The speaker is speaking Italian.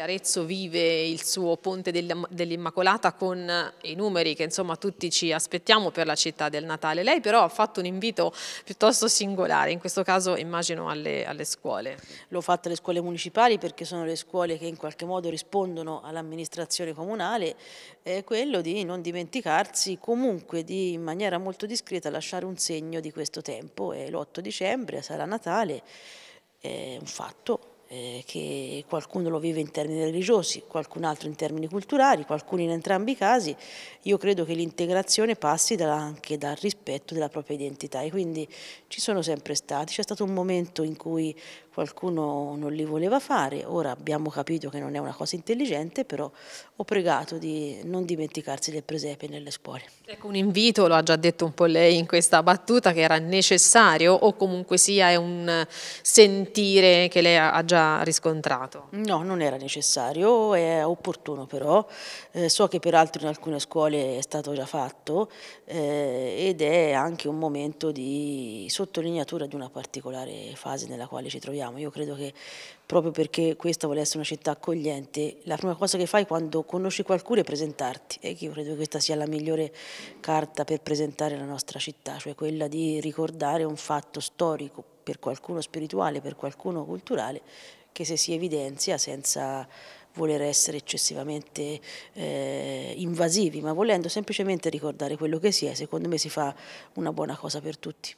Arezzo vive il suo ponte dell'Immacolata con eh, i numeri che insomma tutti ci aspettiamo per la città del Natale. Lei però ha fatto un invito piuttosto singolare, in questo caso immagino alle, alle scuole. L'ho fatto alle scuole municipali perché sono le scuole che in qualche modo rispondono all'amministrazione comunale, eh, quello di non dimenticarsi comunque di in maniera molto discreta lasciare un segno di questo tempo. È L'8 dicembre sarà Natale, è un fatto eh, che qualcuno lo vive in termini religiosi, qualcun altro in termini culturali, qualcuno in entrambi i casi, io credo che l'integrazione passi da, anche dal rispetto della propria identità e quindi ci sono sempre stati, c'è stato un momento in cui qualcuno non li voleva fare, ora abbiamo capito che non è una cosa intelligente, però ho pregato di non dimenticarsi del presepe nelle scuole. Ecco, un invito, lo ha già detto un po' lei in questa battuta, che era necessario o comunque sia è un sentire che lei ha già riscontrato? No, non era necessario, è opportuno però, eh, so che peraltro in alcune scuole è stato già fatto eh, ed è anche un momento di sottolineatura di una particolare fase nella quale ci troviamo abbiamo. Io credo che proprio perché questa vuole essere una città accogliente, la prima cosa che fai quando conosci qualcuno è presentarti e io credo che questa sia la migliore carta per presentare la nostra città, cioè quella di ricordare un fatto storico, per qualcuno spirituale, per qualcuno culturale, che se si evidenzia senza voler essere eccessivamente eh, invasivi, ma volendo semplicemente ricordare quello che si è, secondo me si fa una buona cosa per tutti.